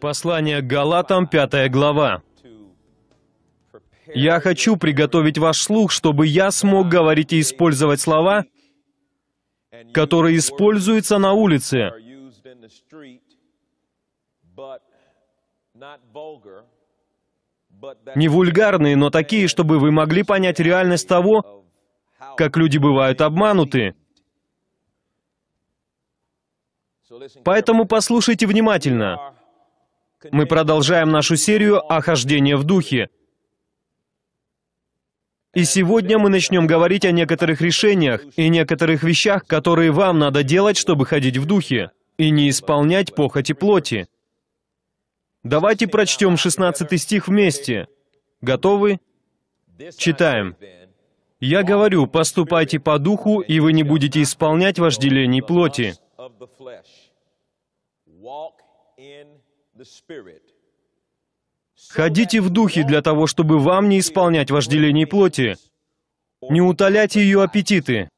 Послание к Галатам, 5 глава. «Я хочу приготовить ваш слух, чтобы я смог говорить и использовать слова, которые используются на улице, не вульгарные, но такие, чтобы вы могли понять реальность того, как люди бывают обмануты. Поэтому послушайте внимательно. Мы продолжаем нашу серию о хождении в духе. И сегодня мы начнем говорить о некоторых решениях и некоторых вещах, которые вам надо делать, чтобы ходить в духе, и не исполнять похоти плоти. Давайте прочтем 16 стих вместе. Готовы? Читаем. «Я говорю, поступайте по духу, и вы не будете исполнять вожделений плоти». Ходите в духе для того, чтобы вам не исполнять вожделений плоти, не утолять ее аппетиты.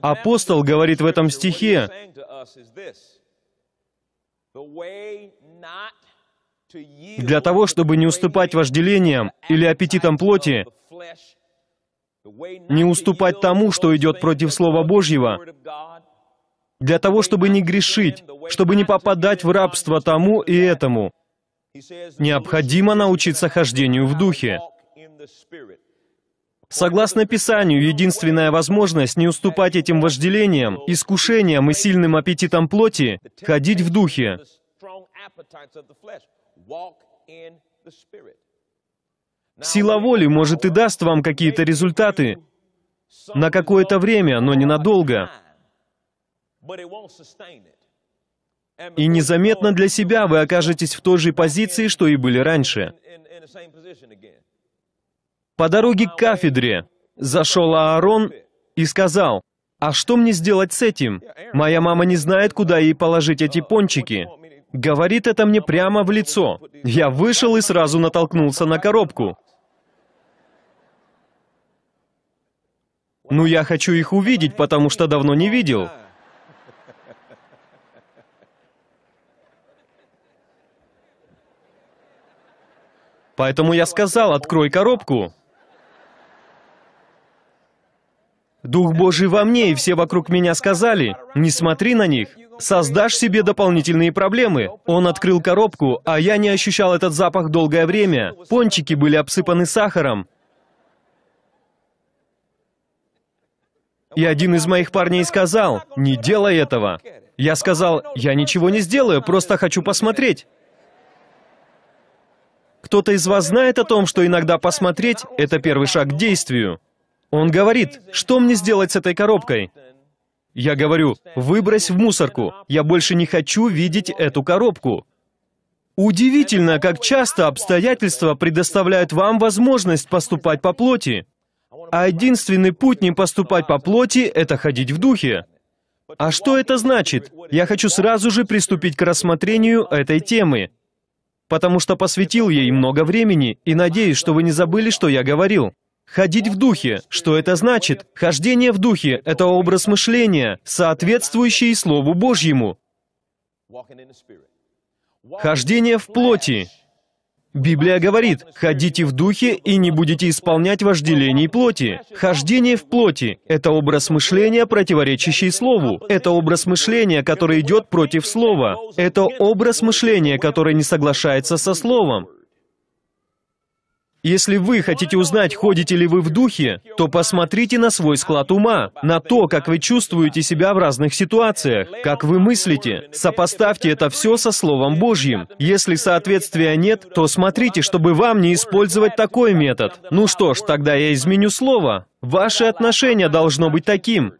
Апостол говорит в этом стихе, для того, чтобы не уступать вожделениям или аппетитам плоти, не уступать тому, что идет против Слова Божьего, для того, чтобы не грешить, чтобы не попадать в рабство тому и этому. Необходимо научиться хождению в Духе. Согласно Писанию, единственная возможность не уступать этим вожделениям, искушениям и сильным аппетитам плоти — ходить в Духе. Сила воли, может, и даст вам какие-то результаты на какое-то время, но ненадолго. И незаметно для себя вы окажетесь в той же позиции, что и были раньше. По дороге к кафедре зашел Аарон и сказал, «А что мне сделать с этим? Моя мама не знает, куда ей положить uh, эти пончики». Говорит это мне прямо в лицо. Я вышел и сразу натолкнулся на коробку. Ну, я хочу их увидеть, потому что давно не видел. Поэтому я сказал, открой коробку. Дух Божий во мне, и все вокруг меня сказали, не смотри на них, создашь себе дополнительные проблемы. Он открыл коробку, а я не ощущал этот запах долгое время. Пончики были обсыпаны сахаром. И один из моих парней сказал, не делай этого. Я сказал, я ничего не сделаю, просто хочу посмотреть. Кто-то из вас знает о том, что иногда посмотреть — это первый шаг к действию. Он говорит, что мне сделать с этой коробкой? Я говорю, выбрось в мусорку, я больше не хочу видеть эту коробку. Удивительно, как часто обстоятельства предоставляют вам возможность поступать по плоти. А единственный путь не поступать по плоти — это ходить в духе. А что это значит? Я хочу сразу же приступить к рассмотрению этой темы потому что посвятил ей много времени и надеюсь, что вы не забыли, что я говорил. Ходить в духе. Что это значит? Хождение в духе – это образ мышления, соответствующий Слову Божьему. Хождение в плоти Библия говорит, «Ходите в духе и не будете исполнять вожделений плоти». Хождение в плоти – это образ мышления, противоречащий Слову. Это образ мышления, который идет против Слова. Это образ мышления, который не соглашается со Словом. Если вы хотите узнать, ходите ли вы в духе, то посмотрите на свой склад ума, на то, как вы чувствуете себя в разных ситуациях, как вы мыслите. Сопоставьте это все со Словом Божьим. Если соответствия нет, то смотрите, чтобы вам не использовать такой метод. Ну что ж, тогда я изменю слово. Ваше отношение должно быть таким.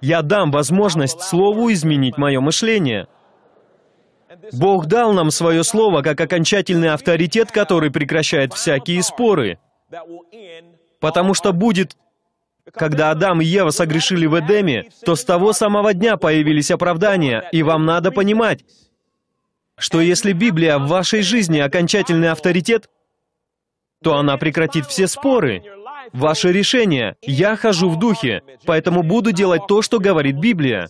Я дам возможность Слову изменить мое мышление. Бог дал нам свое слово как окончательный авторитет, который прекращает всякие споры. Потому что будет когда Адам и Ева согрешили в Эдеме, то с того самого дня появились оправдания, и вам надо понимать, что если Библия в вашей жизни окончательный авторитет, то она прекратит все споры. Ваше решение. Я хожу в духе, поэтому буду делать то, что говорит Библия.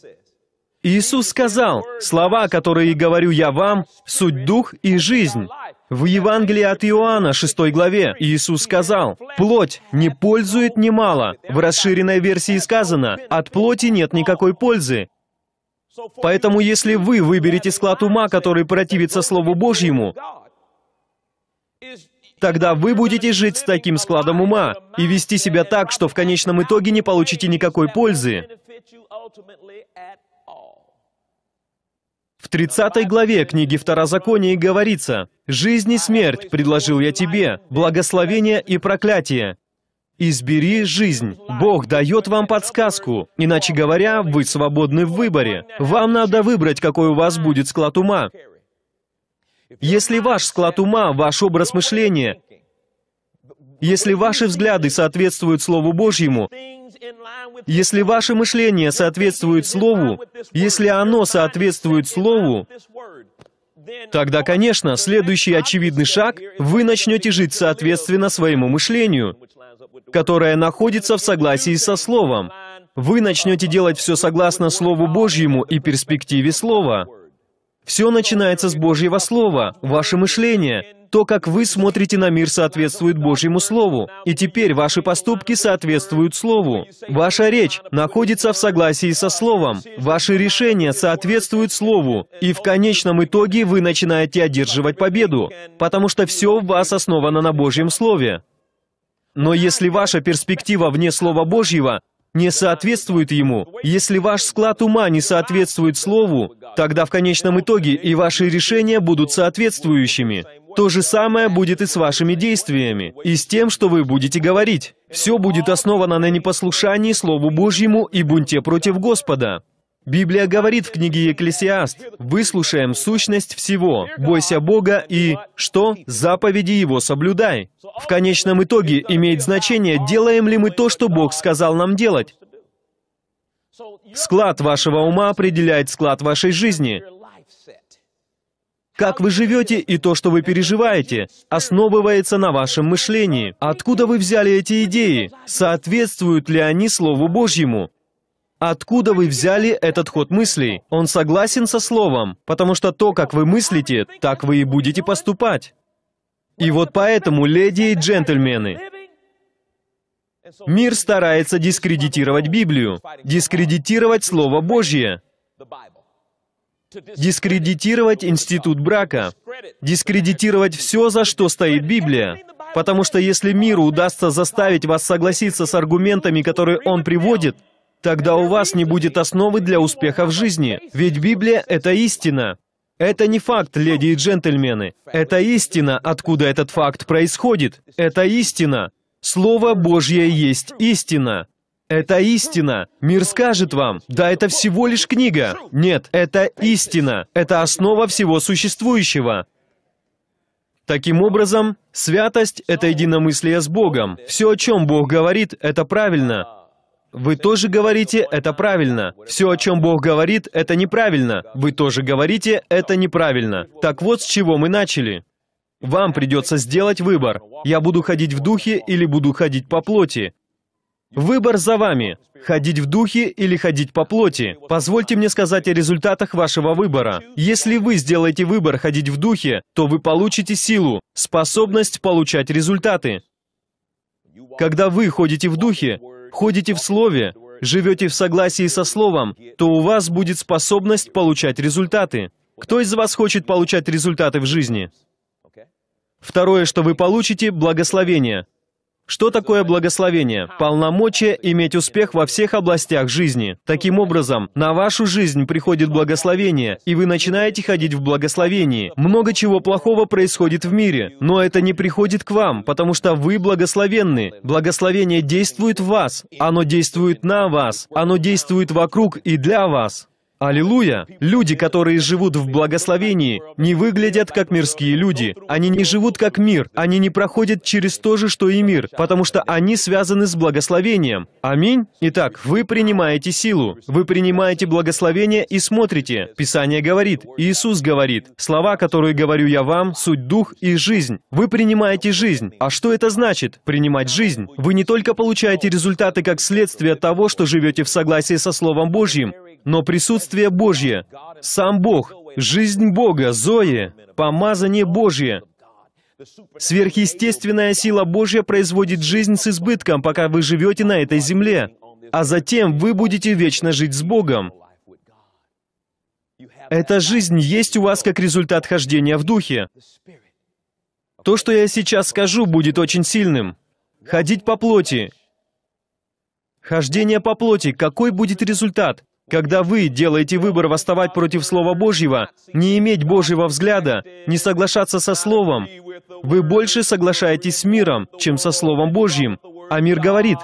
Иисус сказал, «Слова, которые говорю я вам, суть дух и жизнь». В Евангелии от Иоанна, 6 главе, Иисус сказал, «Плоть не пользует немало». В расширенной версии сказано, «От плоти нет никакой пользы». Поэтому, если вы выберете склад ума, который противится Слову Божьему, тогда вы будете жить с таким складом ума и вести себя так, что в конечном итоге не получите никакой пользы. 30 главе книги Второзакония говорится, «Жизнь и смерть предложил я тебе, благословение и проклятие. Избери жизнь. Бог дает вам подсказку. Иначе говоря, вы свободны в выборе. Вам надо выбрать, какой у вас будет склад ума. Если ваш склад ума, ваш образ мышления, если ваши взгляды соответствуют Слову Божьему, если ваше мышление соответствует Слову, если оно соответствует Слову, Тогда, конечно, следующий очевидный шаг – вы начнете жить соответственно своему мышлению, которое находится в согласии со Словом. Вы начнете делать все согласно Слову Божьему и перспективе Слова. Все начинается с Божьего Слова, ваше мышление. То, как вы смотрите на мир, соответствует Божьему Слову. И теперь ваши поступки соответствуют Слову. Ваша речь находится в согласии со Словом. Ваши решения соответствуют Слову. И в конечном итоге вы начинаете одерживать победу, потому что все в вас основано на Божьем Слове. Но если ваша перспектива вне Слова Божьего, не соответствует ему, если ваш склад ума не соответствует слову, тогда в конечном итоге и ваши решения будут соответствующими. То же самое будет и с вашими действиями, и с тем, что вы будете говорить. Все будет основано на непослушании Слову Божьему и бунте против Господа. Библия говорит в книге Екклесиаст, «Выслушаем сущность всего, бойся Бога и, что, заповеди Его соблюдай». В конечном итоге имеет значение, делаем ли мы то, что Бог сказал нам делать. Склад вашего ума определяет склад вашей жизни. Как вы живете и то, что вы переживаете, основывается на вашем мышлении. Откуда вы взяли эти идеи? Соответствуют ли они Слову Божьему? Откуда вы взяли этот ход мыслей? Он согласен со словом, потому что то, как вы мыслите, так вы и будете поступать. И вот поэтому, леди и джентльмены, мир старается дискредитировать Библию, дискредитировать Слово Божье, дискредитировать институт брака, дискредитировать все, за что стоит Библия. Потому что если миру удастся заставить вас согласиться с аргументами, которые он приводит, Тогда у вас не будет основы для успеха в жизни, ведь Библия — это истина. Это не факт, леди и джентльмены. Это истина, откуда этот факт происходит. Это истина. Слово Божье есть истина. Это истина. Мир скажет вам, да это всего лишь книга. Нет, это истина. Это основа всего существующего. Таким образом, святость — это единомыслие с Богом. Все, о чем Бог говорит, это правильно. Вы тоже говорите, это правильно. Все, о чем Бог говорит, это неправильно. Вы тоже говорите, это неправильно. Так вот, с чего мы начали. Вам придется сделать выбор. Я буду ходить в духе или буду ходить по плоти. Выбор за вами. Ходить в духе или ходить по плоти. Позвольте мне сказать о результатах вашего выбора. Если вы сделаете выбор ходить в духе, то вы получите силу, способность получать результаты. Когда вы ходите в духе, ходите в Слове, живете в согласии со Словом, то у вас будет способность получать результаты. Кто из вас хочет получать результаты в жизни? Второе, что вы получите – благословение. Что такое благословение? Полномочия иметь успех во всех областях жизни. Таким образом, на вашу жизнь приходит благословение, и вы начинаете ходить в благословении. Много чего плохого происходит в мире, но это не приходит к вам, потому что вы благословенны. Благословение действует в вас, оно действует на вас, оно действует вокруг и для вас. Аллилуйя! Люди, которые живут в благословении, не выглядят как мирские люди. Они не живут как мир. Они не проходят через то же, что и мир, потому что они связаны с благословением. Аминь. Итак, вы принимаете силу. Вы принимаете благословение и смотрите. Писание говорит, Иисус говорит, «Слова, которые говорю я вам, суть дух и жизнь». Вы принимаете жизнь. А что это значит? Принимать жизнь. Вы не только получаете результаты как следствие того, что живете в согласии со Словом Божьим, но присутствие Божье, сам Бог, жизнь Бога, Зои, помазание Божье. Сверхъестественная сила Божья производит жизнь с избытком, пока вы живете на этой земле, а затем вы будете вечно жить с Богом. Эта жизнь есть у вас как результат хождения в Духе. То, что я сейчас скажу, будет очень сильным. Ходить по плоти. Хождение по плоти, какой будет результат? Когда вы делаете выбор восставать против Слова Божьего, не иметь Божьего взгляда, не соглашаться со Словом, вы больше соглашаетесь с миром, чем со Словом Божьим. А мир говорит,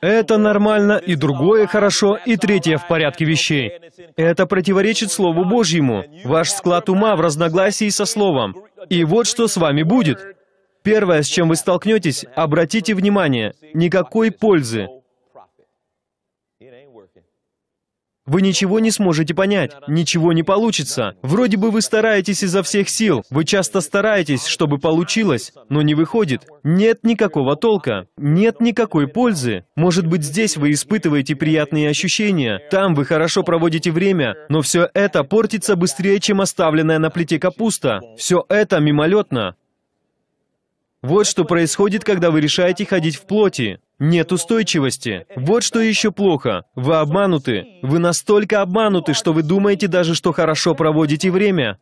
это нормально, и другое хорошо, и третье в порядке вещей. Это противоречит Слову Божьему. Ваш склад ума в разногласии со Словом. И вот что с вами будет. Первое, с чем вы столкнетесь, обратите внимание, никакой пользы. Вы ничего не сможете понять, ничего не получится. Вроде бы вы стараетесь изо всех сил, вы часто стараетесь, чтобы получилось, но не выходит. Нет никакого толка, нет никакой пользы. Может быть, здесь вы испытываете приятные ощущения, там вы хорошо проводите время, но все это портится быстрее, чем оставленная на плите капуста. Все это мимолетно. Вот что происходит, когда вы решаете ходить в плоти. Нет устойчивости. Вот что еще плохо. Вы обмануты. Вы настолько обмануты, что вы думаете даже, что хорошо проводите время.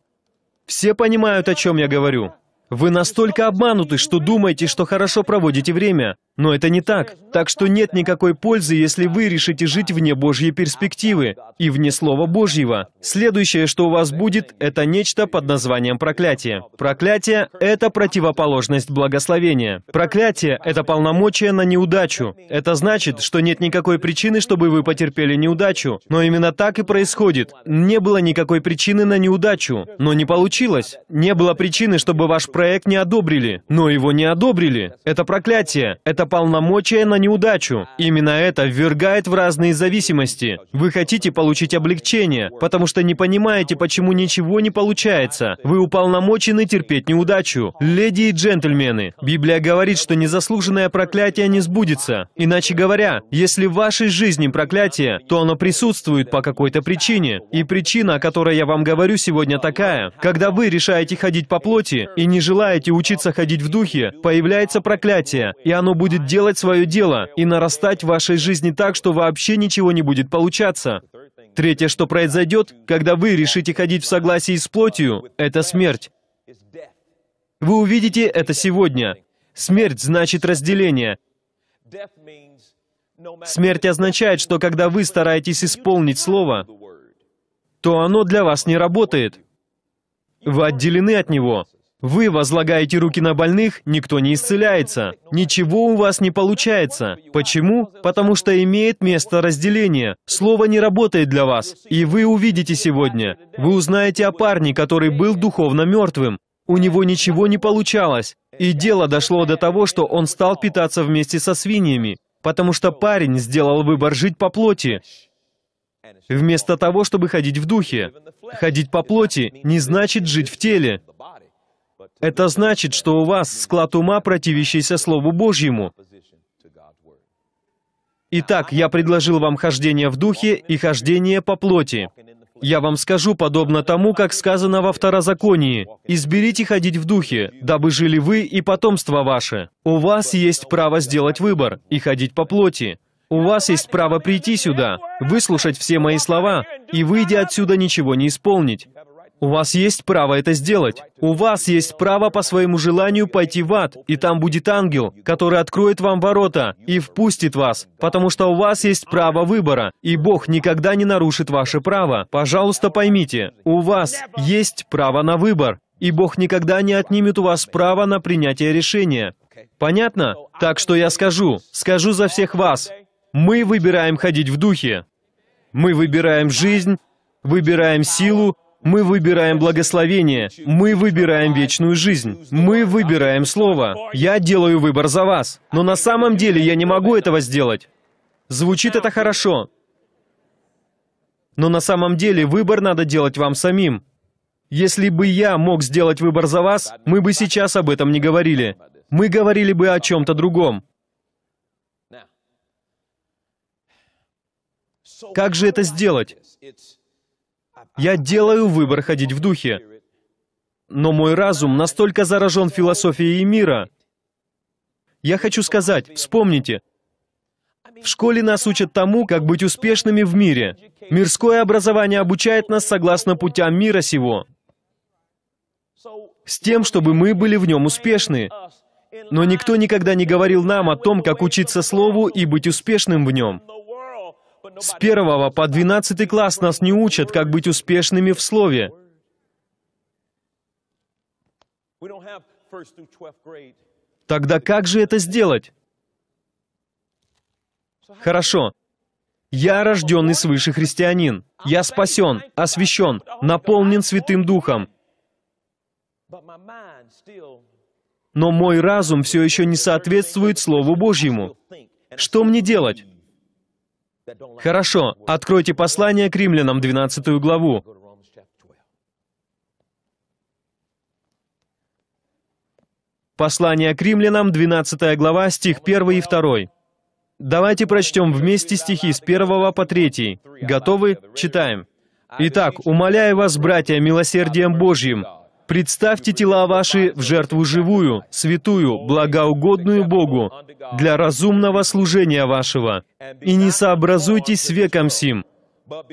Все понимают, о чем я говорю. Вы настолько обмануты, что думаете, что хорошо проводите время. Но это не так. Так что нет никакой пользы, если вы решите жить вне Божьей перспективы и вне Слова Божьего. Следующее, что у вас будет, это нечто под названием проклятие. Проклятие – это противоположность благословения. Проклятие – это полномочия на неудачу. Это значит, что нет никакой причины, чтобы вы потерпели неудачу. Но именно так и происходит. Не было никакой причины на неудачу, но не получилось. Не было причины, чтобы ваш проект не одобрили, но его не одобрили. Это проклятие. Это полномочия на неудачу. Именно это ввергает в разные зависимости. Вы хотите получить облегчение, потому что не понимаете, почему ничего не получается. Вы уполномочены терпеть неудачу. Леди и джентльмены, Библия говорит, что незаслуженное проклятие не сбудется. Иначе говоря, если в вашей жизни проклятие, то оно присутствует по какой-то причине. И причина, о которой я вам говорю сегодня, такая. Когда вы решаете ходить по плоти и не желаете учиться ходить в духе, появляется проклятие, и оно будет будет делать свое дело и нарастать в вашей жизни так, что вообще ничего не будет получаться. Третье, что произойдет, когда вы решите ходить в согласии с плотью, это смерть. Вы увидите это сегодня. Смерть значит разделение. Смерть означает, что когда вы стараетесь исполнить Слово, то оно для вас не работает. Вы отделены от Него. Вы возлагаете руки на больных, никто не исцеляется. Ничего у вас не получается. Почему? Потому что имеет место разделение. Слово не работает для вас. И вы увидите сегодня. Вы узнаете о парне, который был духовно мертвым. У него ничего не получалось. И дело дошло до того, что он стал питаться вместе со свиньями. Потому что парень сделал выбор жить по плоти. Вместо того, чтобы ходить в духе. Ходить по плоти не значит жить в теле. Это значит, что у вас склад ума, противящийся Слову Божьему. Итак, я предложил вам хождение в духе и хождение по плоти. Я вам скажу, подобно тому, как сказано во второзаконии, «Изберите ходить в духе, дабы жили вы и потомство ваше». У вас есть право сделать выбор и ходить по плоти. У вас есть право прийти сюда, выслушать все мои слова и, выйдя отсюда, ничего не исполнить. У вас есть право это сделать. У вас есть право по своему желанию пойти в ад, и там будет ангел, который откроет вам ворота и впустит вас, потому что у вас есть право выбора, и Бог никогда не нарушит ваше право. Пожалуйста, поймите, у вас есть право на выбор, и Бог никогда не отнимет у вас право на принятие решения. Понятно? Так что я скажу, скажу за всех вас. Мы выбираем ходить в духе. Мы выбираем жизнь, выбираем силу, мы выбираем благословение, мы выбираем вечную жизнь, мы выбираем Слово. Я делаю выбор за вас, но на самом деле я не могу этого сделать. Звучит это хорошо, но на самом деле выбор надо делать вам самим. Если бы я мог сделать выбор за вас, мы бы сейчас об этом не говорили. Мы говорили бы о чем-то другом. Как же это сделать? Я делаю выбор ходить в духе. Но мой разум настолько заражен философией мира. Я хочу сказать, вспомните, в школе нас учат тому, как быть успешными в мире. Мирское образование обучает нас согласно путям мира сего, с тем, чтобы мы были в нем успешны. Но никто никогда не говорил нам о том, как учиться слову и быть успешным в нем. С первого по двенадцатый класс нас не учат, как быть успешными в Слове. Тогда как же это сделать? Хорошо. Я рожденный свыше христианин. Я спасен, освящен, наполнен Святым Духом. Но мой разум все еще не соответствует Слову Божьему. Что мне делать? Хорошо, откройте послание к римлянам, 12 главу. Послание к римлянам, 12 глава, стих 1 и 2. Давайте прочтем вместе стихи с 1 по 3. Готовы? Читаем. «Итак, умоляю вас, братья, милосердием Божьим, Представьте тела ваши в жертву живую, святую, благоугодную Богу, для разумного служения вашего. И не сообразуйтесь с веком сим,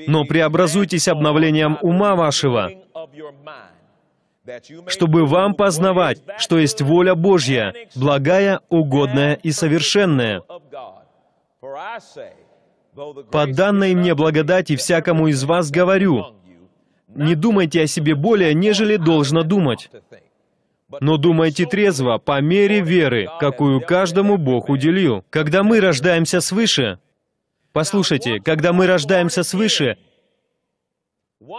но преобразуйтесь обновлением ума вашего, чтобы вам познавать, что есть воля Божья, благая, угодная и совершенная. По данной мне благодати всякому из вас говорю, не думайте о себе более, нежели должно думать. Но думайте трезво, по мере веры, какую каждому Бог уделил. Когда мы рождаемся свыше, послушайте, когда мы рождаемся свыше,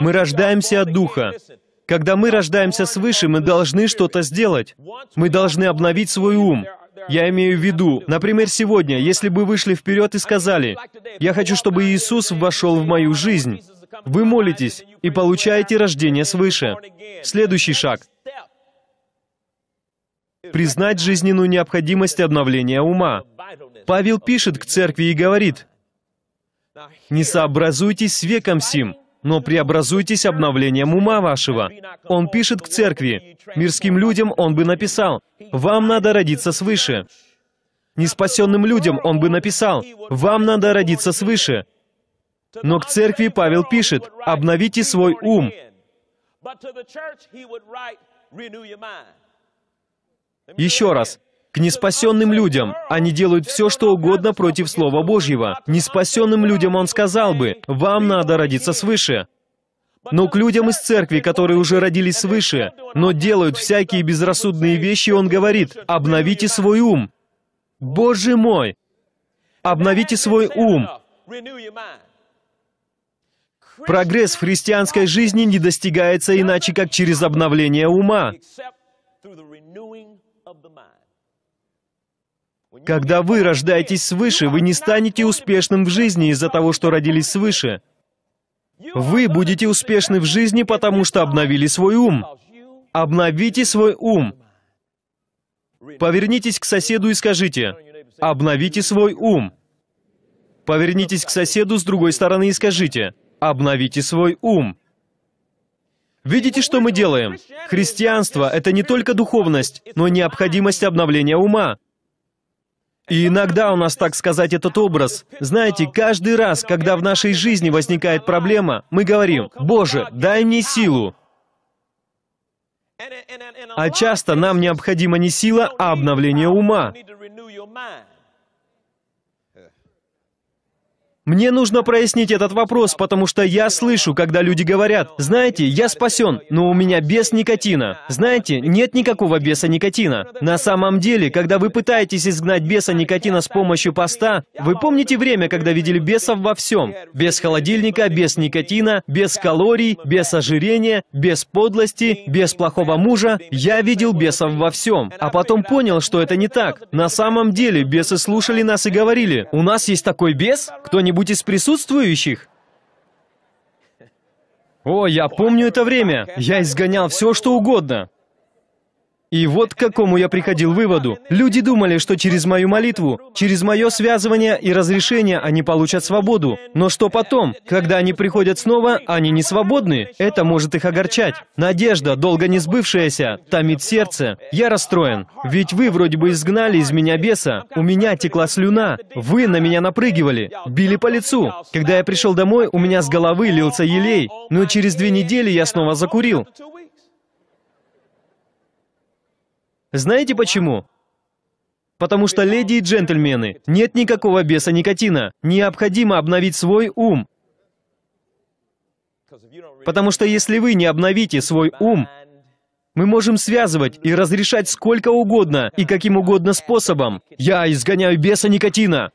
мы рождаемся от Духа. Когда мы рождаемся свыше, мы должны что-то сделать. Мы должны обновить свой ум. Я имею в виду, например, сегодня, если бы вышли вперед и сказали, «Я хочу, чтобы Иисус вошел в мою жизнь», вы молитесь и получаете рождение свыше. Следующий шаг — признать жизненную необходимость обновления ума. Павел пишет к церкви и говорит, «Не сообразуйтесь с веком сим, но преобразуйтесь обновлением ума вашего». Он пишет к церкви. Мирским людям он бы написал, «Вам надо родиться свыше». Неспасенным людям он бы написал, «Вам надо родиться свыше». Но к церкви Павел пишет, «Обновите свой ум». Еще раз, к неспасенным людям. Они делают все, что угодно против Слова Божьего. Неспасенным людям он сказал бы, «Вам надо родиться свыше». Но к людям из церкви, которые уже родились свыше, но делают всякие безрассудные вещи, он говорит, «Обновите свой ум». Боже мой! Обновите свой ум. Прогресс в христианской жизни не достигается иначе, как через обновление ума. Когда вы рождаетесь свыше, вы не станете успешным в жизни из-за того, что родились свыше. Вы будете успешны в жизни, потому что обновили свой ум. Обновите свой ум. Повернитесь к соседу и скажите, «Обновите свой ум». Повернитесь к соседу с другой стороны и скажите, Обновите свой ум. Видите, что мы делаем? Христианство — это не только духовность, но необходимость обновления ума. И иногда у нас, так сказать, этот образ. Знаете, каждый раз, когда в нашей жизни возникает проблема, мы говорим, «Боже, дай мне силу». А часто нам необходима не сила, а обновление ума. Мне нужно прояснить этот вопрос, потому что я слышу, когда люди говорят, знаете, я спасен, но у меня без никотина. Знаете, нет никакого беса никотина. На самом деле, когда вы пытаетесь изгнать беса никотина с помощью поста, вы помните время, когда видели бесов во всем? Без холодильника, без никотина, без калорий, без ожирения, без подлости, без плохого мужа. Я видел бесов во всем. А потом понял, что это не так. На самом деле, бесы слушали нас и говорили, у нас есть такой бес? Кто-нибудь кто-нибудь из присутствующих? О, я помню это время. Я изгонял все, что угодно. И вот к какому я приходил выводу. Люди думали, что через мою молитву, через мое связывание и разрешение они получат свободу. Но что потом? Когда они приходят снова, они не свободны. Это может их огорчать. Надежда, долго не сбывшаяся, томит сердце. Я расстроен. Ведь вы вроде бы изгнали из меня беса. У меня текла слюна. Вы на меня напрыгивали. Били по лицу. Когда я пришел домой, у меня с головы лился елей. Но через две недели я снова закурил. Знаете почему? Потому что, леди и джентльмены, нет никакого беса никотина. Необходимо обновить свой ум. Потому что если вы не обновите свой ум, мы можем связывать и разрешать сколько угодно и каким угодно способом. Я изгоняю беса никотина.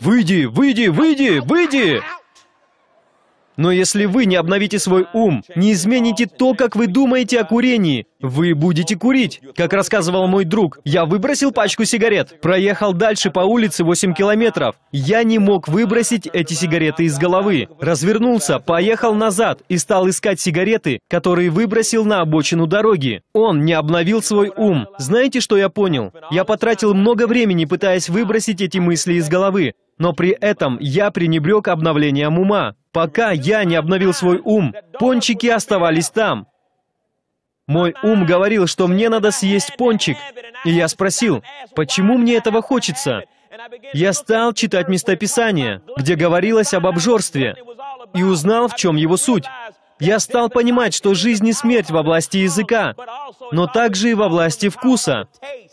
Выйди, выйди, выйди, выйди! Но если вы не обновите свой ум, не измените то, как вы думаете о курении, вы будете курить. Как рассказывал мой друг, я выбросил пачку сигарет, проехал дальше по улице 8 километров. Я не мог выбросить эти сигареты из головы. Развернулся, поехал назад и стал искать сигареты, которые выбросил на обочину дороги. Он не обновил свой ум. Знаете, что я понял? Я потратил много времени, пытаясь выбросить эти мысли из головы, но при этом я пренебрег обновлением ума. Пока я не обновил свой ум, пончики оставались там. Мой ум говорил, что мне надо съесть пончик. И я спросил, почему мне этого хочется? Я стал читать местописание, где говорилось об обжорстве, и узнал, в чем его суть. Я стал понимать, что жизнь и смерть во власти языка, но также и во власти вкуса.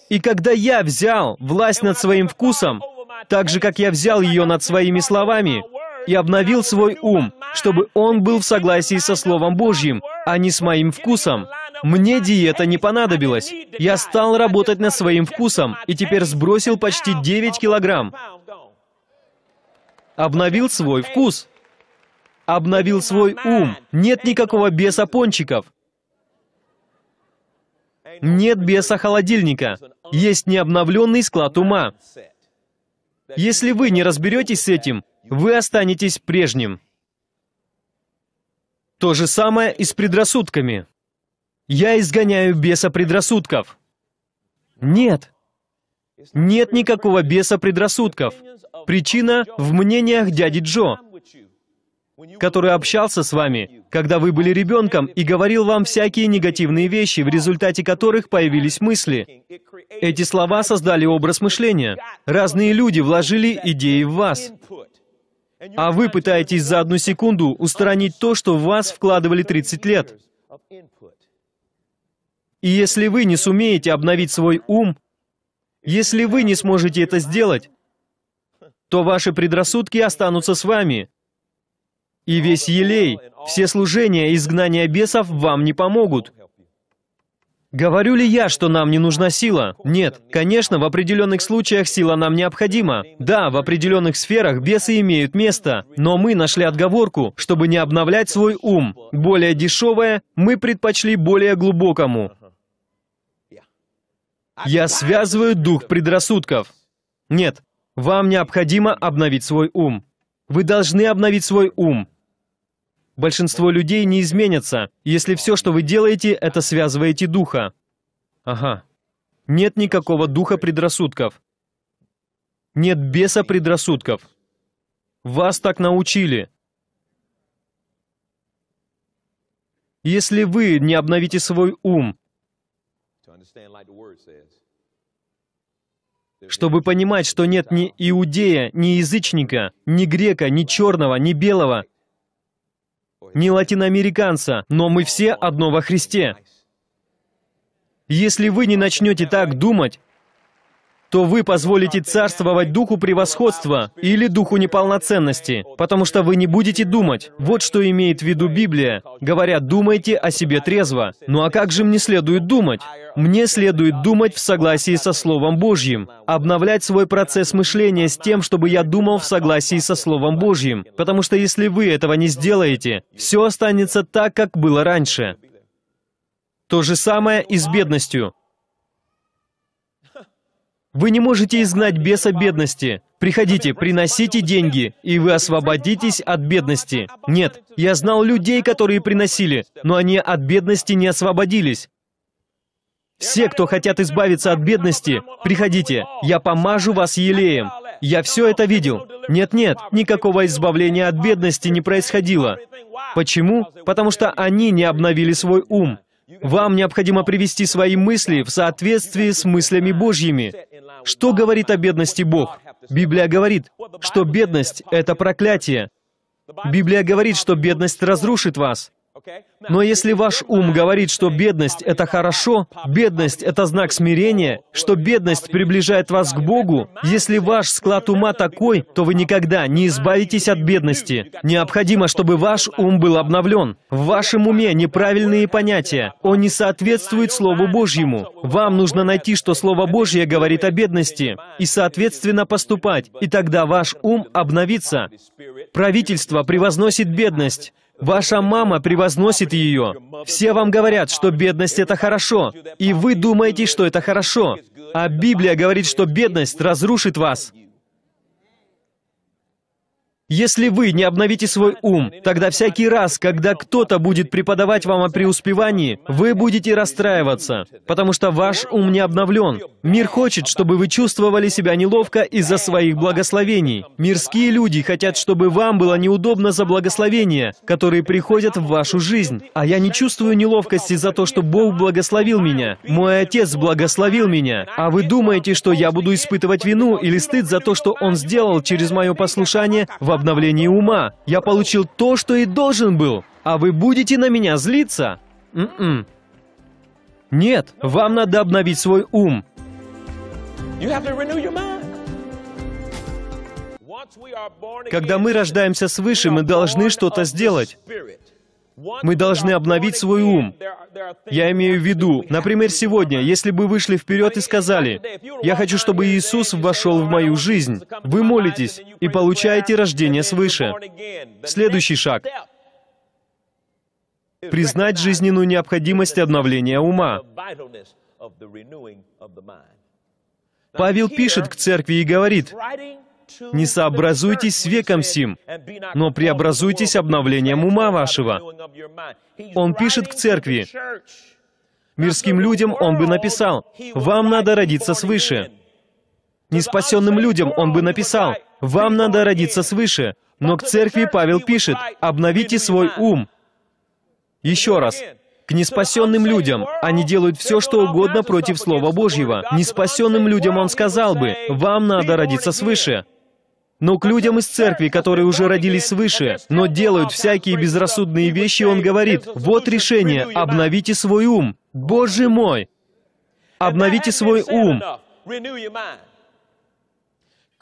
И когда я взял власть над своим вкусом, так же, как я взял ее над своими словами, и обновил свой ум, чтобы он был в согласии со Словом Божьим, а не с моим вкусом, мне диета не понадобилась. Я стал работать над своим вкусом и теперь сбросил почти 9 килограмм. Обновил свой вкус. Обновил свой ум. Нет никакого беса пончиков. Нет беса холодильника. Есть необновленный склад ума. Если вы не разберетесь с этим, вы останетесь прежним. То же самое и с предрассудками. Я изгоняю беса предрассудков. Нет. Нет никакого беса предрассудков. Причина в мнениях дяди Джо, который общался с вами, когда вы были ребенком и говорил вам всякие негативные вещи, в результате которых появились мысли. Эти слова создали образ мышления. Разные люди вложили идеи в вас. А вы пытаетесь за одну секунду устранить то, что в вас вкладывали 30 лет. И если вы не сумеете обновить свой ум, если вы не сможете это сделать, то ваши предрассудки останутся с вами. И весь елей, все служения и изгнания бесов вам не помогут. Говорю ли я, что нам не нужна сила? Нет. Конечно, в определенных случаях сила нам необходима. Да, в определенных сферах бесы имеют место, но мы нашли отговорку, чтобы не обновлять свой ум. Более дешевое мы предпочли более глубокому. Я связываю дух предрассудков. Нет, вам необходимо обновить свой ум. Вы должны обновить свой ум. Большинство людей не изменятся, если все, что вы делаете, это связываете духа. Ага. Нет никакого духа предрассудков. Нет беса предрассудков. Вас так научили. Если вы не обновите свой ум, чтобы понимать, что нет ни иудея, ни язычника, ни грека, ни черного, ни белого, ни латиноамериканца, но мы все одно во Христе. Если вы не начнете так думать, то вы позволите царствовать духу превосходства или духу неполноценности, потому что вы не будете думать. Вот что имеет в виду Библия, говоря «думайте о себе трезво». Ну а как же мне следует думать? Мне следует думать в согласии со Словом Божьим, обновлять свой процесс мышления с тем, чтобы я думал в согласии со Словом Божьим, потому что если вы этого не сделаете, все останется так, как было раньше. То же самое и с бедностью. Вы не можете изгнать беса бедности. Приходите, приносите деньги, и вы освободитесь от бедности. Нет, я знал людей, которые приносили, но они от бедности не освободились. Все, кто хотят избавиться от бедности, приходите, я помажу вас елеем. Я все это видел. Нет-нет, никакого избавления от бедности не происходило. Почему? Потому что они не обновили свой ум. Вам необходимо привести свои мысли в соответствии с мыслями Божьими. Что говорит о бедности Бог? Библия говорит, что бедность — это проклятие. Библия говорит, что бедность разрушит вас. Но если ваш ум говорит, что бедность — это хорошо, бедность — это знак смирения, что бедность приближает вас к Богу, если ваш склад ума такой, то вы никогда не избавитесь от бедности. Необходимо, чтобы ваш ум был обновлен. В вашем уме неправильные понятия. Он не соответствует Слову Божьему. Вам нужно найти, что Слово Божье говорит о бедности, и, соответственно, поступать, и тогда ваш ум обновится. Правительство превозносит бедность. Ваша мама превозносит ее. Все вам говорят, что бедность — это хорошо, и вы думаете, что это хорошо. А Библия говорит, что бедность разрушит вас. Если вы не обновите свой ум, тогда всякий раз, когда кто-то будет преподавать вам о преуспевании, вы будете расстраиваться, потому что ваш ум не обновлен. Мир хочет, чтобы вы чувствовали себя неловко из-за своих благословений. Мирские люди хотят, чтобы вам было неудобно за благословения, которые приходят в вашу жизнь. А я не чувствую неловкости за то, что Бог благословил меня. Мой отец благословил меня. А вы думаете, что я буду испытывать вину или стыд за то, что он сделал через мое послушание во обновлении ума. Я получил то, что и должен был. А вы будете на меня злиться? М м-м. -м. Нет, вам надо обновить свой ум. Когда мы рождаемся свыше, мы должны что-то сделать. Мы должны обновить свой ум. Я имею в виду, например, сегодня, если бы вышли вперед и сказали, «Я хочу, чтобы Иисус вошел в мою жизнь», вы молитесь и получаете рождение свыше. Следующий шаг — признать жизненную необходимость обновления ума. Павел пишет к церкви и говорит, не сообразуйтесь с веком сим, но преобразуйтесь обновлением ума вашего. Он пишет к церкви. Мирским людям он бы написал, «Вам надо родиться свыше». Неспасенным людям он бы написал, «Вам надо родиться свыше». Но к церкви Павел пишет, «Обновите свой ум». Еще раз, к неспасенным людям. Они делают все, что угодно против Слова Божьего. Неспасенным людям он сказал бы, «Вам надо родиться свыше». Но к людям из церкви, которые уже родились свыше, но делают всякие безрассудные вещи, он говорит, вот решение, обновите свой ум. Боже мой! Обновите свой ум.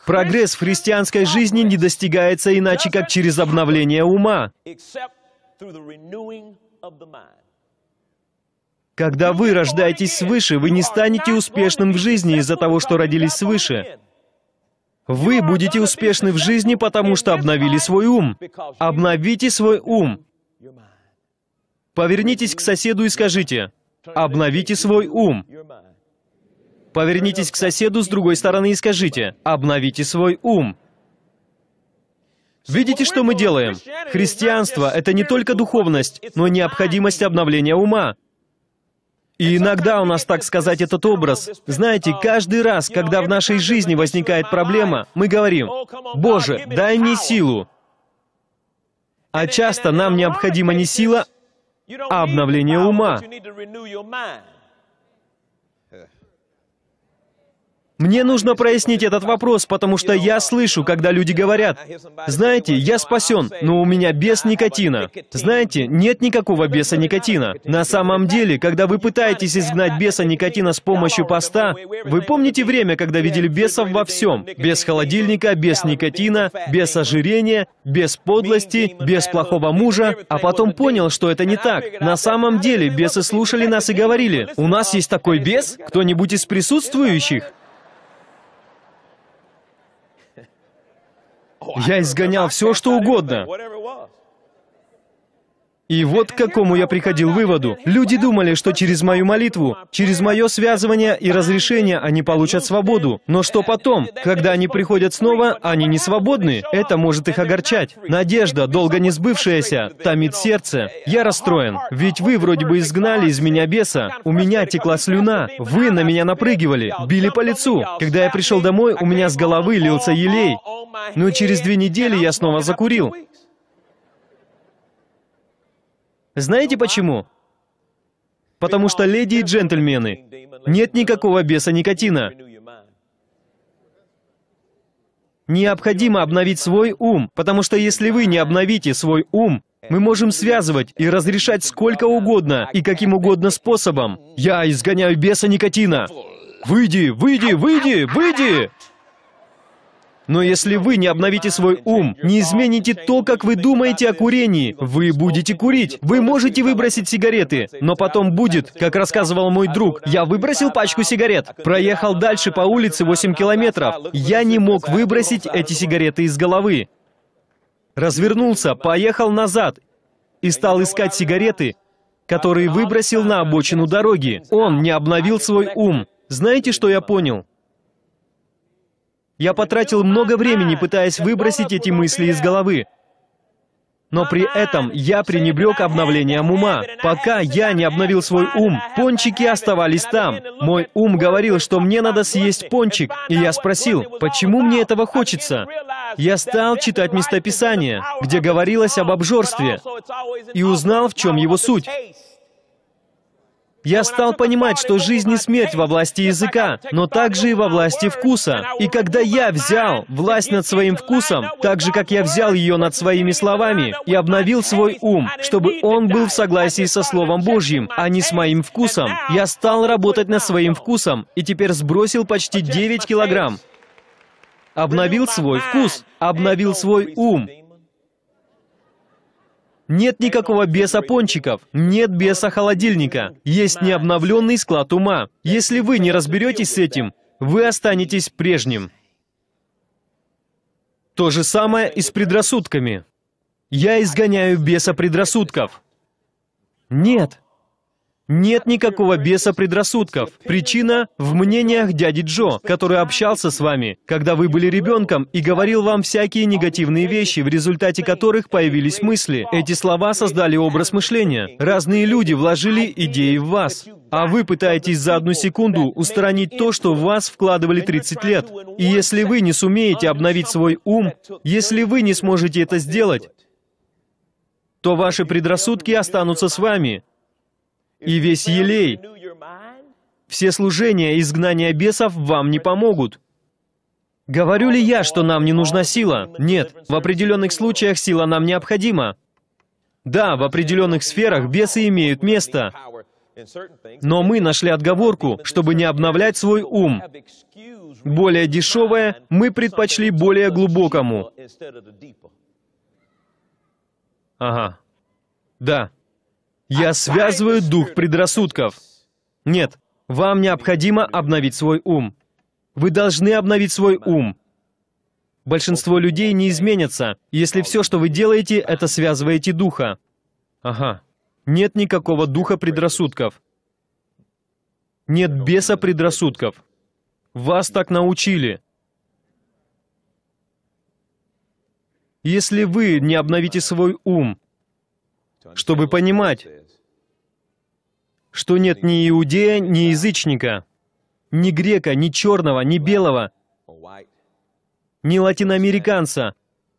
Прогресс в христианской жизни не достигается иначе, как через обновление ума. Когда вы рождаетесь свыше, вы не станете успешным в жизни из-за того, что родились свыше. Вы будете успешны в жизни, потому что обновили свой ум. Обновите свой ум. Повернитесь к соседу и скажите, обновите свой ум. Повернитесь к соседу с другой стороны и скажите, обновите свой ум. Видите, что мы делаем? Христианство — это не только духовность, но и необходимость обновления ума. И иногда у нас, так сказать, этот образ. Знаете, каждый раз, когда в нашей жизни возникает проблема, мы говорим, «Боже, дай мне силу». А часто нам необходима не сила, а обновление ума. Мне нужно прояснить этот вопрос, потому что я слышу, когда люди говорят, «Знаете, я спасен, но у меня без никотина». Знаете, нет никакого беса никотина. На самом деле, когда вы пытаетесь изгнать беса никотина с помощью поста, вы помните время, когда видели бесов во всем? Без холодильника, без никотина, без ожирения, без подлости, без плохого мужа, а потом понял, что это не так. На самом деле, бесы слушали нас и говорили, «У нас есть такой бес? Кто-нибудь из присутствующих?» Я изгонял все, что угодно. И вот к какому я приходил выводу. Люди думали, что через мою молитву, через мое связывание и разрешение они получат свободу. Но что потом? Когда они приходят снова, они не свободны. Это может их огорчать. Надежда, долго не сбывшаяся, томит сердце. Я расстроен. Ведь вы вроде бы изгнали из меня беса. У меня текла слюна. Вы на меня напрыгивали, били по лицу. Когда я пришел домой, у меня с головы лился елей. Но через две недели я снова закурил. Знаете почему? Потому что, леди и джентльмены, нет никакого беса никотина. Необходимо обновить свой ум, потому что если вы не обновите свой ум, мы можем связывать и разрешать сколько угодно и каким угодно способом. Я изгоняю беса никотина. Выйди, выйди, выйди, выйди! Но если вы не обновите свой ум, не измените то, как вы думаете о курении, вы будете курить. Вы можете выбросить сигареты, но потом будет, как рассказывал мой друг, я выбросил пачку сигарет, проехал дальше по улице 8 километров. Я не мог выбросить эти сигареты из головы. Развернулся, поехал назад и стал искать сигареты, которые выбросил на обочину дороги. Он не обновил свой ум. Знаете, что я понял? Я потратил много времени, пытаясь выбросить эти мысли из головы. Но при этом я пренебрег обновлением ума. Пока я не обновил свой ум, пончики оставались там. Мой ум говорил, что мне надо съесть пончик. И я спросил, почему мне этого хочется? Я стал читать местописание, где говорилось об обжорстве, и узнал, в чем его суть. Я стал понимать, что жизнь и смерть во власти языка, но также и во власти вкуса. И когда я взял власть над своим вкусом, так же, как я взял ее над своими словами, и обновил свой ум, чтобы он был в согласии со Словом Божьим, а не с моим вкусом, я стал работать над своим вкусом и теперь сбросил почти 9 килограмм. Обновил свой вкус, обновил свой ум, нет никакого беса пончиков, нет беса холодильника, есть необновленный склад ума. Если вы не разберетесь с этим, вы останетесь прежним. То же самое и с предрассудками. Я изгоняю беса предрассудков. Нет, нет никакого беса предрассудков. Причина в мнениях дяди Джо, который общался с вами, когда вы были ребенком и говорил вам всякие негативные вещи, в результате которых появились мысли. Эти слова создали образ мышления. Разные люди вложили идеи в вас. А вы пытаетесь за одну секунду устранить то, что в вас вкладывали 30 лет. И если вы не сумеете обновить свой ум, если вы не сможете это сделать, то ваши предрассудки останутся с вами, и весь елей. Все служения изгнания бесов вам не помогут. Говорю ли я, что нам не нужна сила? Нет. В определенных случаях сила нам необходима. Да, в определенных сферах бесы имеют место. Но мы нашли отговорку, чтобы не обновлять свой ум. Более дешевое мы предпочли более глубокому. Ага. Да. Я связываю дух предрассудков. Нет, вам необходимо обновить свой ум. Вы должны обновить свой ум. Большинство людей не изменятся, если все, что вы делаете, это связываете духа. Ага. Нет никакого духа предрассудков. Нет беса предрассудков. Вас так научили. Если вы не обновите свой ум, чтобы понимать, что нет ни иудея, ни язычника, ни грека, ни черного, ни белого, ни латиноамериканца,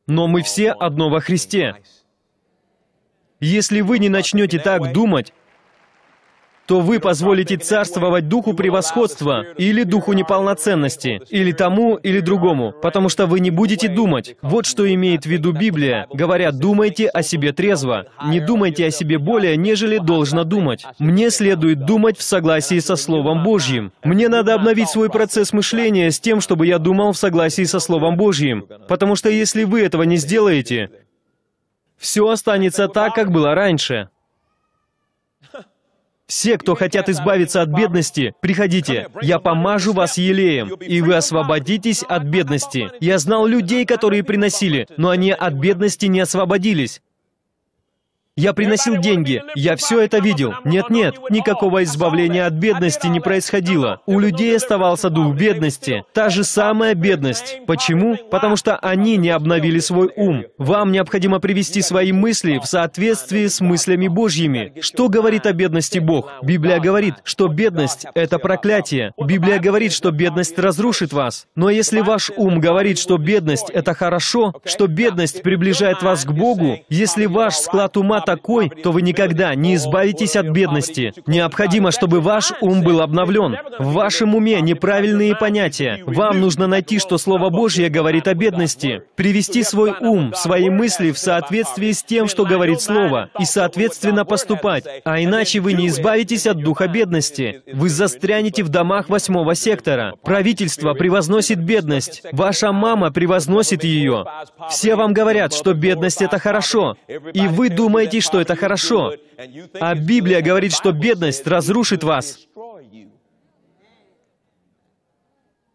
но мы все одно во Христе. Если вы не начнете так думать, то вы позволите царствовать духу превосходства или духу неполноценности, или тому, или другому, потому что вы не будете думать. Вот что имеет в виду Библия, говоря «думайте о себе трезво», «не думайте о себе более, нежели должно думать». Мне следует думать в согласии со Словом Божьим. Мне надо обновить свой процесс мышления с тем, чтобы я думал в согласии со Словом Божьим, потому что если вы этого не сделаете, все останется так, как было раньше. Все, кто хотят избавиться от бедности, приходите, я помажу вас елеем, и вы освободитесь от бедности. Я знал людей, которые приносили, но они от бедности не освободились. Я приносил деньги. Я все это видел. Нет-нет, никакого избавления от бедности не происходило. У людей оставался дух бедности. Та же самая бедность. Почему? Потому что они не обновили свой ум. Вам необходимо привести свои мысли в соответствии с мыслями Божьими. Что говорит о бедности Бог? Библия говорит, что бедность — это проклятие. Библия говорит, что бедность разрушит вас. Но если ваш ум говорит, что бедность — это хорошо, что бедность приближает вас к Богу, если ваш склад ума такой, то вы никогда не избавитесь от бедности. Необходимо, чтобы ваш ум был обновлен. В вашем уме неправильные понятия. Вам нужно найти, что Слово Божье говорит о бедности. Привести свой ум, свои мысли в соответствии с тем, что говорит Слово, и соответственно поступать. А иначе вы не избавитесь от духа бедности. Вы застрянете в домах восьмого сектора. Правительство превозносит бедность. Ваша мама превозносит ее. Все вам говорят, что бедность — это хорошо. И вы думаете, что это хорошо. А Библия говорит, что бедность разрушит вас.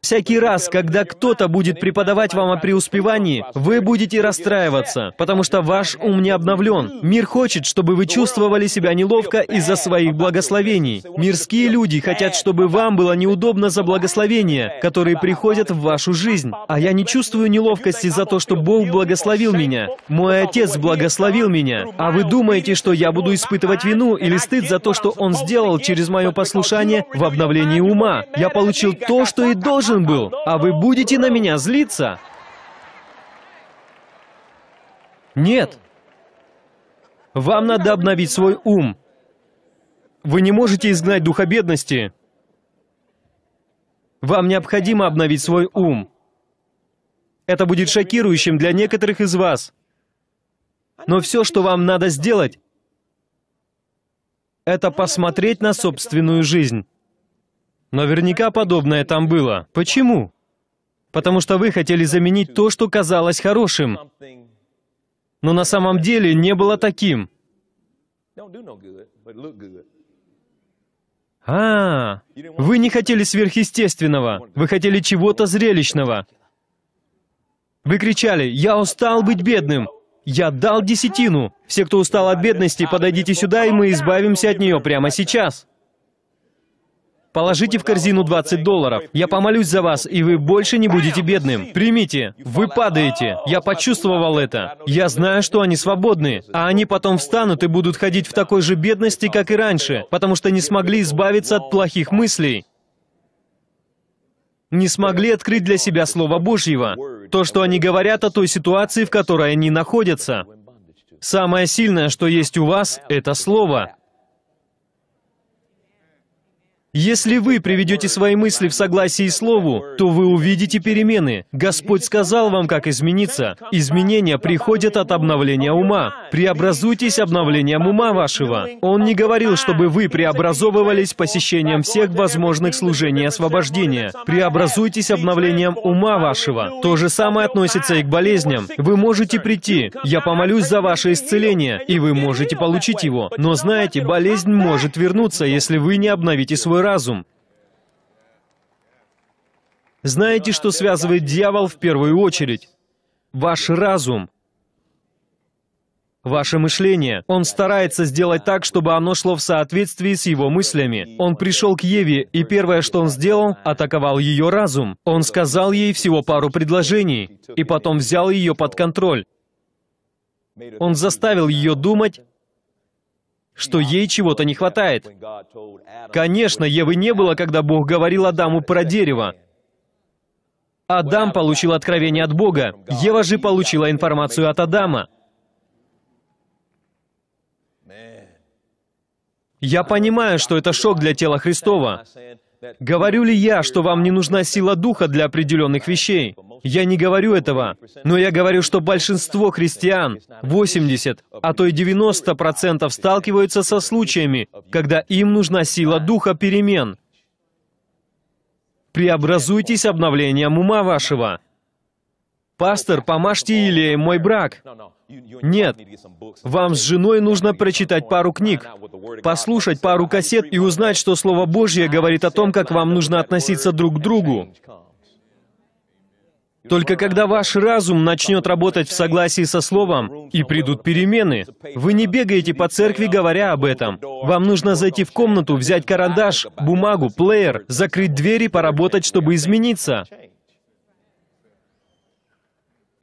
Всякий раз, когда кто-то будет преподавать вам о преуспевании, вы будете расстраиваться, потому что ваш ум не обновлен. Мир хочет, чтобы вы чувствовали себя неловко из-за своих благословений. Мирские люди хотят, чтобы вам было неудобно за благословения, которые приходят в вашу жизнь. А я не чувствую неловкости за то, что Бог благословил меня. Мой отец благословил меня. А вы думаете, что я буду испытывать вину или стыд за то, что он сделал через мое послушание в обновлении ума? Я получил то, что и должен должен был, а вы будете на меня злиться? Нет. Вам надо обновить свой ум. Вы не можете изгнать духа бедности. Вам необходимо обновить свой ум. Это будет шокирующим для некоторых из вас. Но все, что вам надо сделать, это посмотреть на собственную жизнь. Наверняка подобное там было. Почему? Потому что вы хотели заменить то, что казалось хорошим, но на самом деле не было таким. А, вы не хотели сверхъестественного, вы хотели чего-то зрелищного. Вы кричали, «Я устал быть бедным! Я дал десятину! Все, кто устал от бедности, подойдите сюда, и мы избавимся от нее прямо сейчас!» Положите в корзину 20 долларов. Я помолюсь за вас, и вы больше не будете бедным. Примите. Вы падаете. Я почувствовал это. Я знаю, что они свободны. А они потом встанут и будут ходить в такой же бедности, как и раньше, потому что не смогли избавиться от плохих мыслей. Не смогли открыть для себя Слово Божьего. То, что они говорят о той ситуации, в которой они находятся. Самое сильное, что есть у вас, это Слово. Если вы приведете свои мысли в согласии Слову, то вы увидите перемены. Господь сказал вам, как измениться. Изменения приходят от обновления ума. Преобразуйтесь обновлением ума вашего. Он не говорил, чтобы вы преобразовывались посещением всех возможных служений освобождения. Преобразуйтесь обновлением ума вашего. То же самое относится и к болезням. Вы можете прийти, я помолюсь за ваше исцеление, и вы можете получить его. Но знаете, болезнь может вернуться, если вы не обновите свой разум. Знаете, что связывает дьявол в первую очередь? Ваш разум. Ваше мышление. Он старается сделать так, чтобы оно шло в соответствии с его мыслями. Он пришел к Еве, и первое, что он сделал, атаковал ее разум. Он сказал ей всего пару предложений, и потом взял ее под контроль. Он заставил ее думать, что ей чего-то не хватает. Конечно, Евы не было, когда Бог говорил Адаму про дерево. Адам получил откровение от Бога, Ева же получила информацию от Адама. Я понимаю, что это шок для тела Христова. Говорю ли я, что вам не нужна сила духа для определенных вещей? Я не говорю этого, но я говорю, что большинство христиан, 80, а то и 90% процентов, сталкиваются со случаями, когда им нужна сила духа перемен. Преобразуйтесь обновлением ума вашего. Пастор, помажьте Илеем мой брак. Нет, вам с женой нужно прочитать пару книг, послушать пару кассет и узнать, что Слово Божье говорит о том, как вам нужно относиться друг к другу. Только когда ваш разум начнет работать в согласии со Словом, и придут перемены. Вы не бегаете по церкви, говоря об этом. Вам нужно зайти в комнату, взять карандаш, бумагу, плеер, закрыть дверь и поработать, чтобы измениться.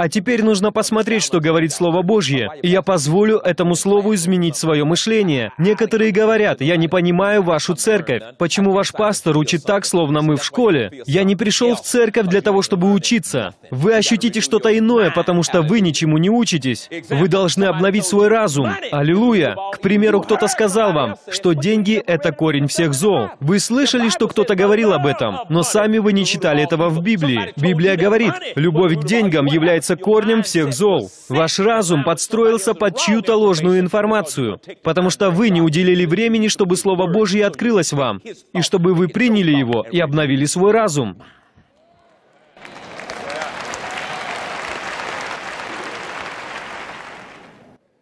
А теперь нужно посмотреть, что говорит Слово Божье. я позволю этому слову изменить свое мышление. Некоторые говорят, я не понимаю вашу церковь. Почему ваш пастор учит так, словно мы в школе? Я не пришел в церковь для того, чтобы учиться. Вы ощутите что-то иное, потому что вы ничему не учитесь. Вы должны обновить свой разум. Аллилуйя! К примеру, кто-то сказал вам, что деньги — это корень всех зол. Вы слышали, что кто-то говорил об этом, но сами вы не читали этого в Библии. Библия говорит, любовь к деньгам является является корнем всех зол. Ваш разум подстроился под чью-то ложную информацию, потому что вы не уделили времени, чтобы Слово Божье открылось вам, и чтобы вы приняли его и обновили свой разум.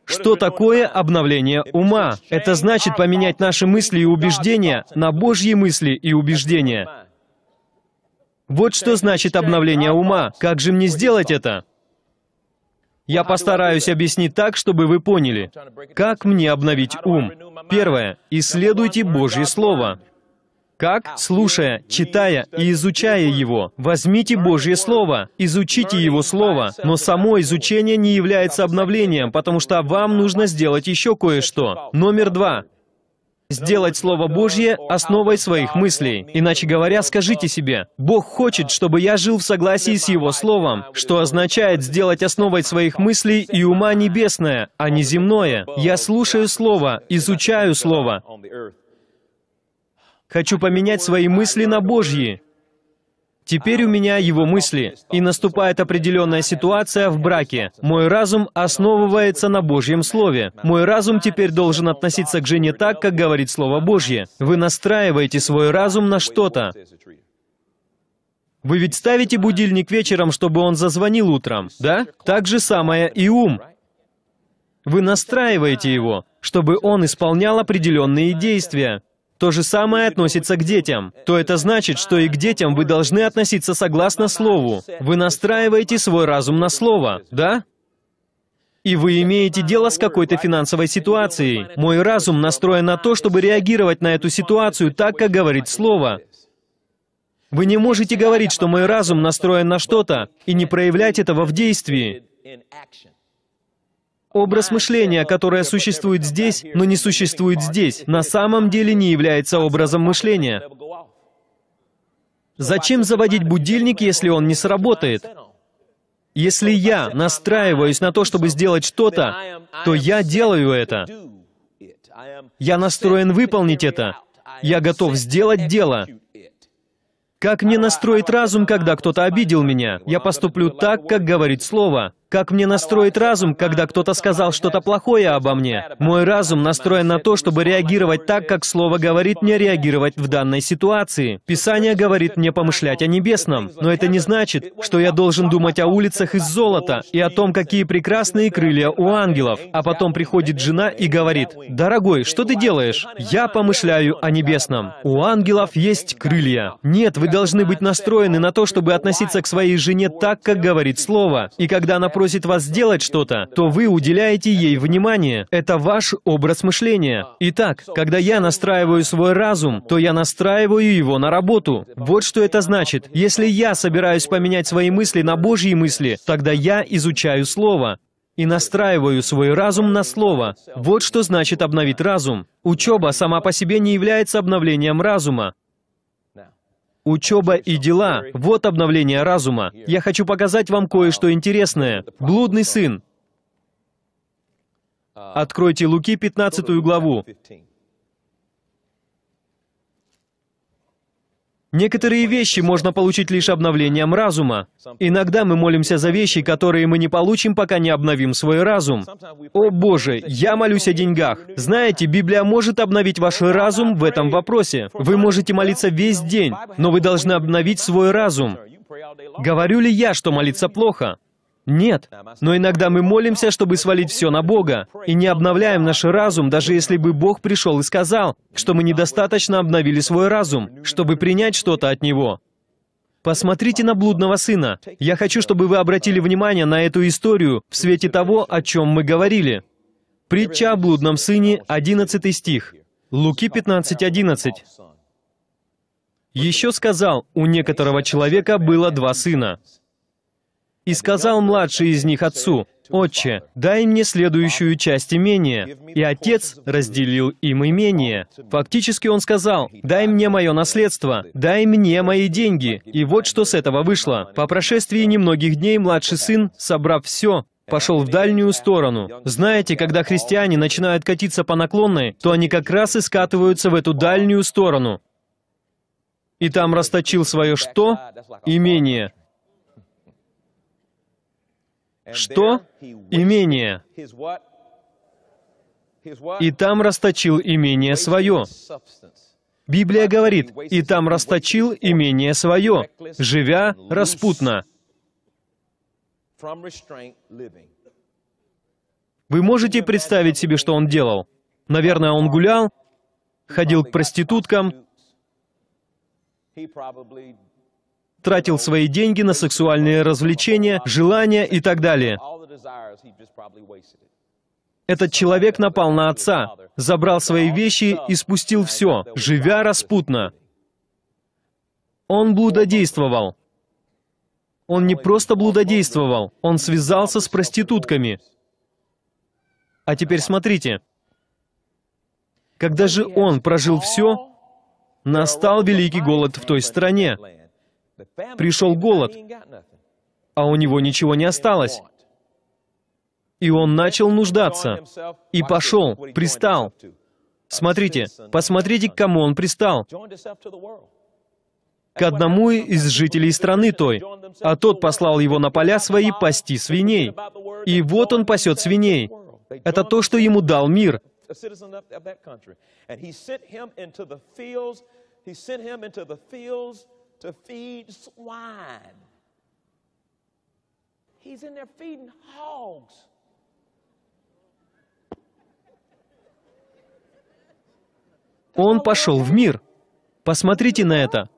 Что такое обновление ума? Это значит поменять наши мысли и убеждения на Божьи мысли и убеждения. Вот что значит обновление ума. Как же мне сделать это? Я постараюсь объяснить так, чтобы вы поняли, как мне обновить ум. Первое. Исследуйте Божье Слово. Как? Слушая, читая и изучая его. Возьмите Божье Слово, изучите его Слово, но само изучение не является обновлением, потому что вам нужно сделать еще кое-что. Номер два сделать Слово Божье основой своих мыслей. Иначе говоря, скажите себе, Бог хочет, чтобы я жил в согласии с Его Словом, что означает сделать основой своих мыслей и ума небесное, а не земное. Я слушаю Слово, изучаю Слово. Хочу поменять свои мысли на Божьи. Теперь у меня его мысли, и наступает определенная ситуация в браке. Мой разум основывается на Божьем Слове. Мой разум теперь должен относиться к жене так, как говорит Слово Божье. Вы настраиваете свой разум на что-то. Вы ведь ставите будильник вечером, чтобы он зазвонил утром, да? Так же самое и ум. Вы настраиваете его, чтобы он исполнял определенные действия то же самое относится к детям, то это значит, что и к детям вы должны относиться согласно Слову. Вы настраиваете свой разум на Слово, да? и вы имеете дело с какой-то финансовой ситуацией. Мой разум настроен на то, чтобы реагировать на эту ситуацию так, как говорит Слово. Вы не можете говорить, что мой разум настроен на что-то, и не проявлять этого в действии. Образ мышления, которое существует здесь, но не существует здесь, на самом деле не является образом мышления. Зачем заводить будильник, если он не сработает? Если я настраиваюсь на то, чтобы сделать что-то, то я делаю это. Я настроен выполнить это. Я готов сделать дело. Как мне настроить разум, когда кто-то обидел меня? Я поступлю так, как говорит Слово. Как мне настроить разум, когда кто-то сказал что-то плохое обо мне? Мой разум настроен на то, чтобы реагировать так, как слово говорит мне реагировать в данной ситуации. Писание говорит мне помышлять о небесном, но это не значит, что я должен думать о улицах из золота и о том, какие прекрасные крылья у ангелов. А потом приходит жена и говорит, «Дорогой, что ты делаешь? Я помышляю о небесном. У ангелов есть крылья». Нет, вы должны быть настроены на то, чтобы относиться к своей жене так, как говорит слово. И когда она просит вас сделать что-то, то вы уделяете ей внимание. Это ваш образ мышления. Итак, когда я настраиваю свой разум, то я настраиваю его на работу. Вот что это значит. Если я собираюсь поменять свои мысли на Божьи мысли, тогда я изучаю Слово и настраиваю свой разум на Слово. Вот что значит обновить разум. Учеба сама по себе не является обновлением разума. Учеба и дела — вот обновление разума. Я хочу показать вам кое-что интересное. Блудный сын. Откройте Луки 15 главу. Некоторые вещи можно получить лишь обновлением разума. Иногда мы молимся за вещи, которые мы не получим, пока не обновим свой разум. О Боже, я молюсь о деньгах. Знаете, Библия может обновить ваш разум в этом вопросе. Вы можете молиться весь день, но вы должны обновить свой разум. Говорю ли я, что молиться плохо? Нет. Но иногда мы молимся, чтобы свалить все на Бога, и не обновляем наш разум, даже если бы Бог пришел и сказал, что мы недостаточно обновили свой разум, чтобы принять что-то от Него. Посмотрите на блудного сына. Я хочу, чтобы вы обратили внимание на эту историю в свете того, о чем мы говорили. Притча о блудном сыне, 11 стих. Луки 15, 11. Еще сказал, у некоторого человека было два сына. И сказал младший из них отцу, «Отче, дай мне следующую часть имения». И отец разделил им имение. Фактически он сказал, «Дай мне мое наследство, дай мне мои деньги». И вот что с этого вышло. По прошествии немногих дней младший сын, собрав все, пошел в дальнюю сторону. Знаете, когда христиане начинают катиться по наклонной, то они как раз и скатываются в эту дальнюю сторону. И там расточил свое что? Имение что? Имение. И там расточил имение свое. Библия говорит, и там расточил имение свое, живя распутно. Вы можете представить себе, что он делал? Наверное, он гулял, ходил к проституткам, тратил свои деньги на сексуальные развлечения, желания и так далее. Этот человек напал на отца, забрал свои вещи и спустил все, живя распутно. Он блудодействовал. Он не просто блудодействовал, он связался с проститутками. А теперь смотрите. Когда же он прожил все, настал великий голод в той стране. Пришел голод, а у него ничего не осталось. И он начал нуждаться. И пошел, пристал. Смотрите, посмотрите, к кому он пристал. К одному из жителей страны той. А тот послал его на поля свои пасти свиней. И вот он пасет свиней. Это то, что ему дал мир. He sent him into the fields to feed swine. He's in there feeding hogs. Он пошел в мир. Посмотрите на это.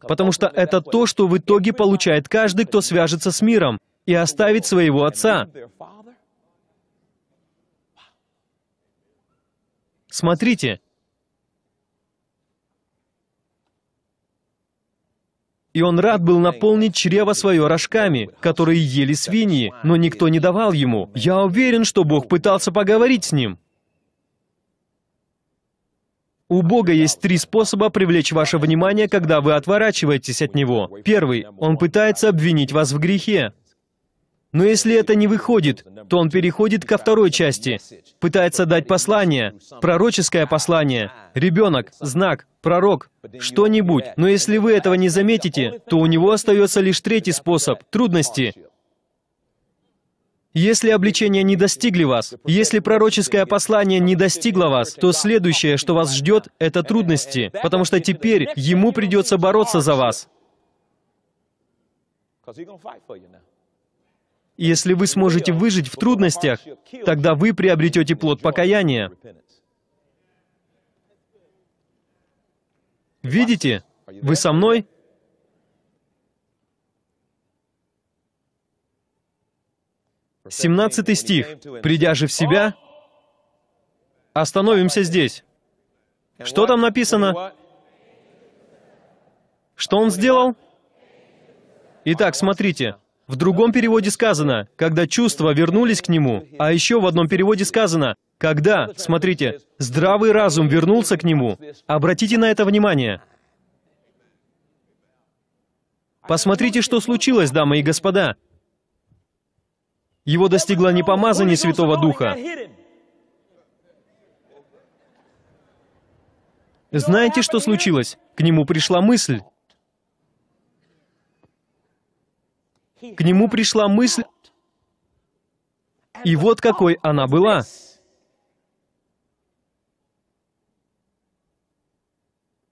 Потому что это то, что в итоге получает каждый, кто свяжется с миром и оставит своего отца. Смотрите, И он рад был наполнить чрево свое рожками, которые ели свиньи, но никто не давал ему. Я уверен, что Бог пытался поговорить с ним. У Бога есть три способа привлечь ваше внимание, когда вы отворачиваетесь от Него. Первый — Он пытается обвинить вас в грехе. Но если это не выходит, то он переходит ко второй части, пытается дать послание, пророческое послание, ребенок, знак, пророк, что-нибудь. Но если вы этого не заметите, то у него остается лишь третий способ – трудности. Если обличение не достигли вас, если пророческое послание не достигло вас, то следующее, что вас ждет, это трудности, потому что теперь ему придется бороться за вас. Если вы сможете выжить в трудностях, тогда вы приобретете плод покаяния. Видите? Вы со мной? Семнадцатый стих. «Придя же в себя...» Остановимся здесь. Что там написано? Что он сделал? Итак, смотрите. В другом переводе сказано, когда чувства вернулись к нему, а еще в одном переводе сказано, когда, смотрите, здравый разум вернулся к нему. Обратите на это внимание. Посмотрите, что случилось, дамы и господа. Его достигло непомазание Святого Духа. Знаете, что случилось? К нему пришла мысль. К нему пришла мысль, и вот какой она была.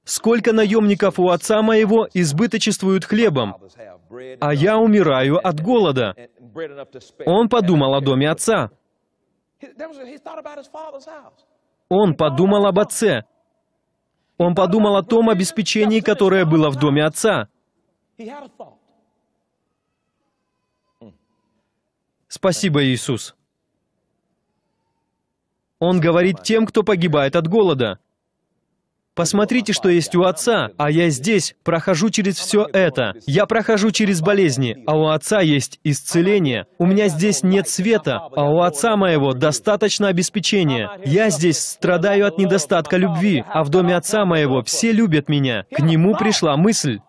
Сколько наемников у отца моего избыточествуют хлебом, а я умираю от голода. Он подумал о доме отца. Он подумал об отце. Он подумал о том обеспечении, которое было в доме отца. Спасибо, Иисус. Он говорит тем, кто погибает от голода. Посмотрите, что есть у отца, а я здесь прохожу через все это. Я прохожу через болезни, а у отца есть исцеление. У меня здесь нет света, а у отца моего достаточно обеспечения. Я здесь страдаю от недостатка любви, а в доме отца моего все любят меня. К нему пришла мысль.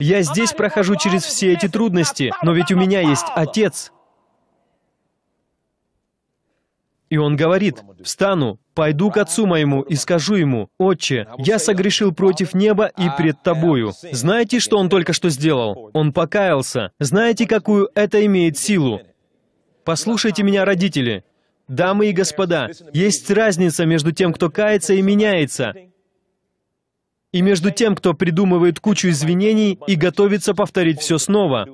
Я здесь прохожу через все эти трудности, но ведь у меня есть отец. И он говорит, «Встану, пойду к отцу моему и скажу ему, «Отче, я согрешил против неба и а пред тобою». Знаете, что он только что сделал? Он покаялся. Знаете, какую это имеет силу? Послушайте меня, родители. Дамы и господа, есть разница между тем, кто кается и меняется, и между тем, кто придумывает кучу извинений и готовится повторить все снова.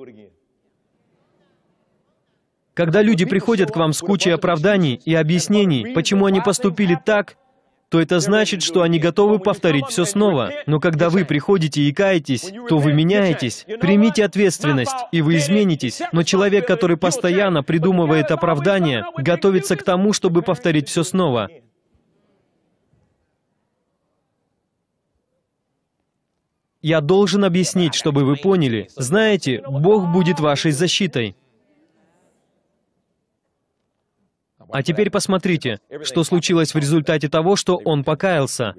Когда люди приходят к вам с кучей оправданий и объяснений, почему они поступили так, то это значит, что они готовы повторить все снова. Но когда вы приходите и каетесь, то вы меняетесь. Примите ответственность, и вы изменитесь. Но человек, который постоянно придумывает оправдания, готовится к тому, чтобы повторить все снова. Я должен объяснить, чтобы вы поняли. Знаете, Бог будет вашей защитой. А теперь посмотрите, что случилось в результате того, что он покаялся.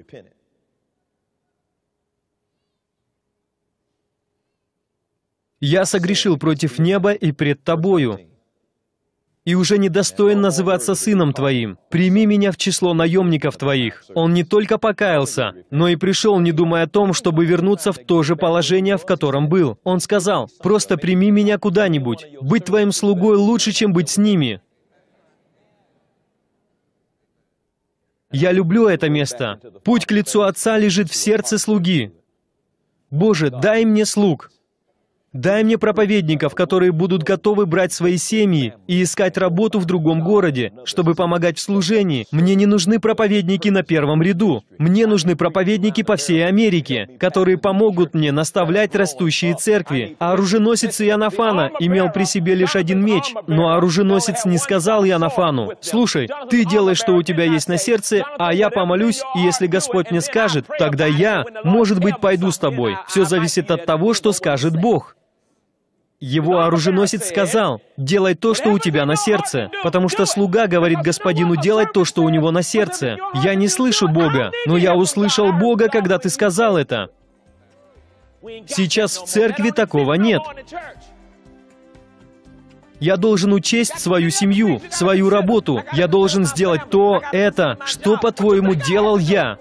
«Я согрешил против неба и пред тобою, и уже недостоин называться сыном твоим. Прими меня в число наемников твоих». Он не только покаялся, но и пришел, не думая о том, чтобы вернуться в то же положение, в котором был. Он сказал, «Просто прими меня куда-нибудь. Быть твоим слугой лучше, чем быть с ними». Я люблю это место. Путь к лицу Отца лежит в сердце слуги. Боже, дай мне слуг. Дай мне проповедников, которые будут готовы брать свои семьи и искать работу в другом городе, чтобы помогать в служении. Мне не нужны проповедники на первом ряду. Мне нужны проповедники по всей Америке, которые помогут мне наставлять растущие церкви. А оруженосец Иоаннафана имел при себе лишь один меч, но оруженосец не сказал Иоаннафану, «Слушай, ты делай, что у тебя есть на сердце, а я помолюсь, и если Господь мне скажет, тогда я, может быть, пойду с тобой. Все зависит от того, что скажет Бог». Его оруженосец сказал, «Делай то, что у тебя на сердце, потому что слуга говорит господину делать то, что у него на сердце. Я не слышу Бога, но я услышал Бога, когда ты сказал это». Сейчас в церкви такого нет. Я должен учесть свою семью, свою работу. Я должен сделать то, это, что, по-твоему, делал я.